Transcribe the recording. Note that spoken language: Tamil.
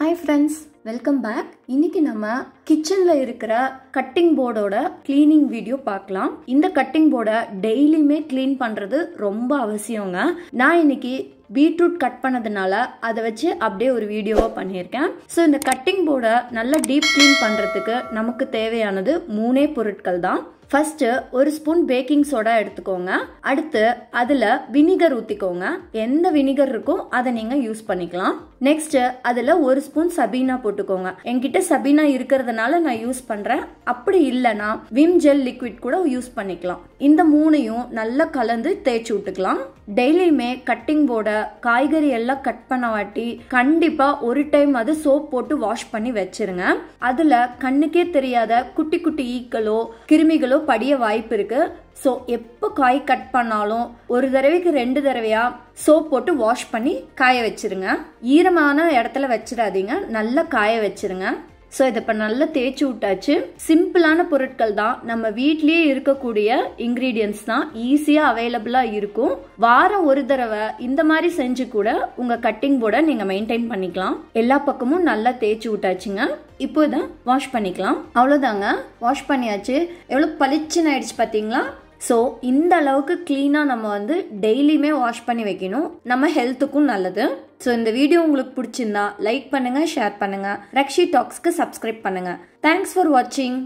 Hi friends, வெல்கம் பேக் இன்னைக்கு நம்ம கிச்சன்ல இருக்கிற கட்டிங் போர்டோட கிளீனிங் வீடியோ பார்க்கலாம் இந்த கட்டிங் போர்டை டெய்லியுமே கிளீன் பண்றது ரொம்ப அவசியங்க நான் இன்னைக்கு பீட்ரூட் கட் பண்ணதுனால அதை வச்சு அப்படியே ஒரு வீடியோவாக பண்ணியிருக்கேன் ஸோ இந்த கட்டிங் போர்டை நல்லா டீப் கிளீன் பண்ணுறதுக்கு நமக்கு தேவையானது மூணே பொருட்கள் தான் ஃபர்ஸ்ட் ஒரு ஸ்பூன் பேக்கிங் சோடா எடுத்துக்கோங்க அடுத்து அதுல வினிகர் ஊத்திக்கோங்க எந்த வினிகர் இருக்கோ அதை நீங்க யூஸ் பண்ணிக்கலாம் நெக்ஸ்ட் அதுல ஒரு ஸ்பூன் சபீனா போட்டுக்கோங்க என்கிட்ட சபீனா இருக்கிறதுனால நான் யூஸ் பண்றேன் அப்படி இல்லனா விம் ஜெல் லிக்விட் கூட யூஸ் பண்ணிக்கலாம் இந்த மூணையும் நல்லா கலந்து தேய்ச்சி விட்டுக்கலாம் டெய்லியுமே கட்டிங் போர்ட காய்கறி எல்லாம் கட் பண்ண வாட்டி கண்டிப்பாக ஒரு டைம் அது சோப் போட்டு வாஷ் பண்ணி வச்சிருங்க அதில் கண்ணுக்கே தெரியாத குட்டி குட்டி ஈக்களோ கிருமிகளோ படிய வாய்ப்பு இருக்குது ஸோ எப்போ காய் கட் பண்ணாலும் ஒரு தடவைக்கு ரெண்டு தடவையா சோப் போட்டு வாஷ் பண்ணி காய வச்சிருங்க ஈரமான இடத்துல வச்சிடாதீங்க நல்லா காய வச்சிருங்க ஸோ இதை இப்போ நல்லா தேய்ச்சி விட்டாச்சு சிம்பிளான பொருட்கள் தான் நம்ம வீட்லேயே இருக்கக்கூடிய இன்க்ரீடியன்ஸ் தான் ஈஸியாக அவைலபிளாக இருக்கும் வாரம் ஒரு தடவை இந்த மாதிரி செஞ்சு கூட உங்கள் கட்டிங் போர்டை நீங்கள் மெயின்டைன் பண்ணிக்கலாம் எல்லா பக்கமும் நல்லா தேய்ச்சி விட்டாச்சுங்க இப்போ வாஷ் பண்ணிக்கலாம் அவ்வளோதாங்க வாஷ் பண்ணியாச்சு எவ்வளோ பளிச்சுன்னு ஆயிடுச்சு பார்த்தீங்களா ஸோ இந்த அளவுக்கு க்ளீனாக நம்ம வந்து டெய்லியுமே வாஷ் பண்ணி வைக்கணும் நம்ம ஹெல்த்துக்கும் நல்லது ஸோ இந்த வீடியோ உங்களுக்கு பிடிச்சிருந்தா லைக் பண்ணுங்கள் ஷேர் பண்ணுங்கள் ரக்ஷி டாக்ஸ்க்கு சப்ஸ்கிரைப் பண்ணுங்கள் தேங்க்ஸ் ஃபார் வாட்சிங்